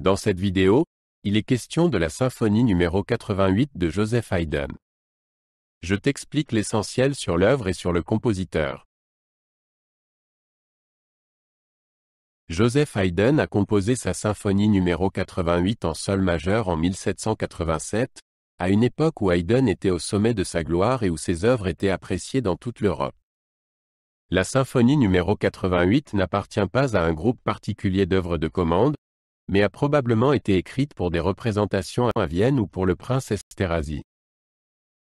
Dans cette vidéo, il est question de la symphonie numéro 88 de Joseph Haydn. Je t'explique l'essentiel sur l'œuvre et sur le compositeur. Joseph Haydn a composé sa symphonie numéro 88 en sol majeur en 1787, à une époque où Haydn était au sommet de sa gloire et où ses œuvres étaient appréciées dans toute l'Europe. La symphonie numéro 88 n'appartient pas à un groupe particulier d'œuvres de commande, mais a probablement été écrite pour des représentations à Vienne ou pour le prince Esterhazy.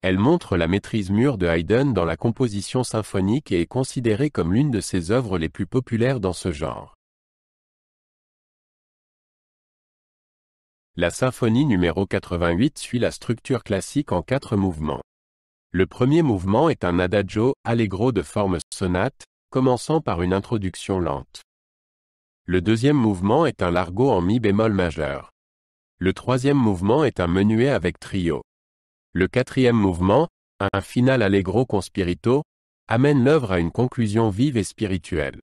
Elle montre la maîtrise mûre de Haydn dans la composition symphonique et est considérée comme l'une de ses œuvres les plus populaires dans ce genre. La symphonie numéro 88 suit la structure classique en quatre mouvements. Le premier mouvement est un adagio, allegro de forme sonate, commençant par une introduction lente. Le deuxième mouvement est un largo en mi bémol majeur. Le troisième mouvement est un menuet avec trio. Le quatrième mouvement, un final allegro Spirito, amène l'œuvre à une conclusion vive et spirituelle.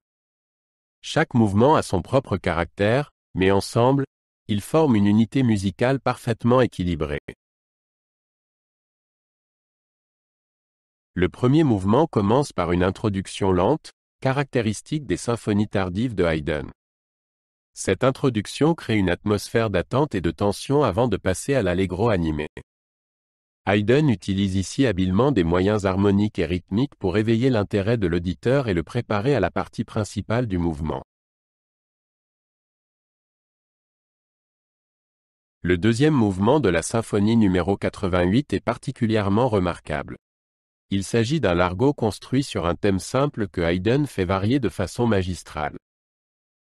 Chaque mouvement a son propre caractère, mais ensemble, ils forment une unité musicale parfaitement équilibrée. Le premier mouvement commence par une introduction lente, caractéristique des symphonies tardives de Haydn. Cette introduction crée une atmosphère d'attente et de tension avant de passer à l'allegro animé. Haydn utilise ici habilement des moyens harmoniques et rythmiques pour éveiller l'intérêt de l'auditeur et le préparer à la partie principale du mouvement. Le deuxième mouvement de la symphonie numéro 88 est particulièrement remarquable. Il s'agit d'un largo construit sur un thème simple que Haydn fait varier de façon magistrale.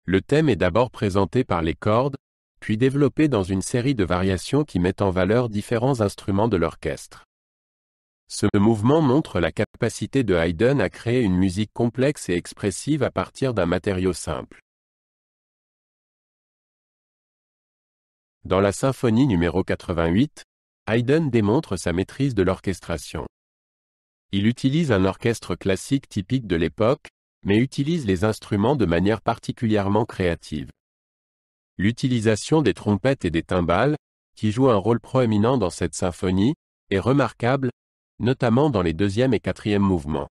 Le thème est d'abord présenté par les cordes, puis développé dans une série de variations qui mettent en valeur différents instruments de l'orchestre. Ce mouvement montre la capacité de Haydn à créer une musique complexe et expressive à partir d'un matériau simple. Dans la symphonie numéro 88, Haydn démontre sa maîtrise de l'orchestration. Il utilise un orchestre classique typique de l'époque, mais utilise les instruments de manière particulièrement créative. L'utilisation des trompettes et des timbales, qui jouent un rôle proéminent dans cette symphonie, est remarquable, notamment dans les deuxième et quatrième mouvements.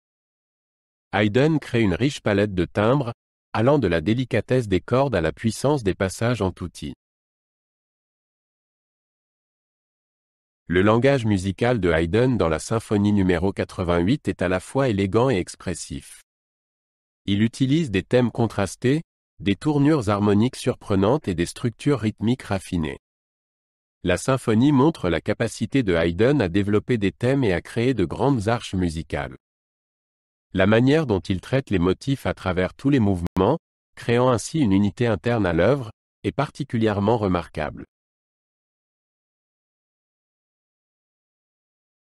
Haydn crée une riche palette de timbres, allant de la délicatesse des cordes à la puissance des passages en tutti. Le langage musical de Haydn dans la symphonie numéro 88 est à la fois élégant et expressif. Il utilise des thèmes contrastés, des tournures harmoniques surprenantes et des structures rythmiques raffinées. La symphonie montre la capacité de Haydn à développer des thèmes et à créer de grandes arches musicales. La manière dont il traite les motifs à travers tous les mouvements, créant ainsi une unité interne à l'œuvre, est particulièrement remarquable.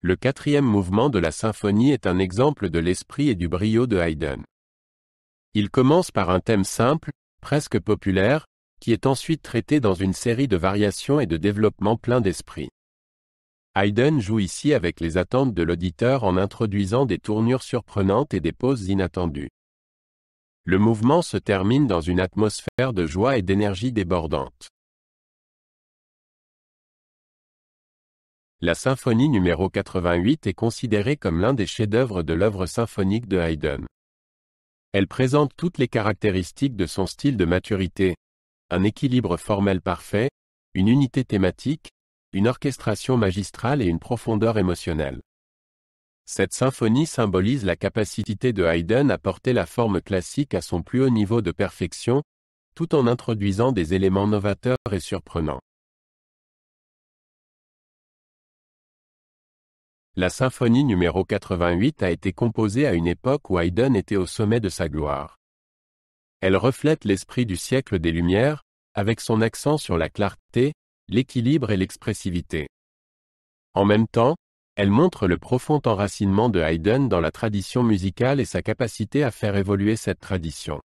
Le quatrième mouvement de la symphonie est un exemple de l'esprit et du brio de Haydn. Il commence par un thème simple, presque populaire, qui est ensuite traité dans une série de variations et de développements pleins d'esprit. Haydn joue ici avec les attentes de l'auditeur en introduisant des tournures surprenantes et des pauses inattendues. Le mouvement se termine dans une atmosphère de joie et d'énergie débordante. La symphonie numéro 88 est considérée comme l'un des chefs-d'œuvre de l'œuvre symphonique de Haydn. Elle présente toutes les caractéristiques de son style de maturité. Un équilibre formel parfait, une unité thématique, une orchestration magistrale et une profondeur émotionnelle. Cette symphonie symbolise la capacité de Haydn à porter la forme classique à son plus haut niveau de perfection, tout en introduisant des éléments novateurs et surprenants. La symphonie numéro 88 a été composée à une époque où Haydn était au sommet de sa gloire. Elle reflète l'esprit du siècle des Lumières, avec son accent sur la clarté, l'équilibre et l'expressivité. En même temps, elle montre le profond enracinement de Haydn dans la tradition musicale et sa capacité à faire évoluer cette tradition.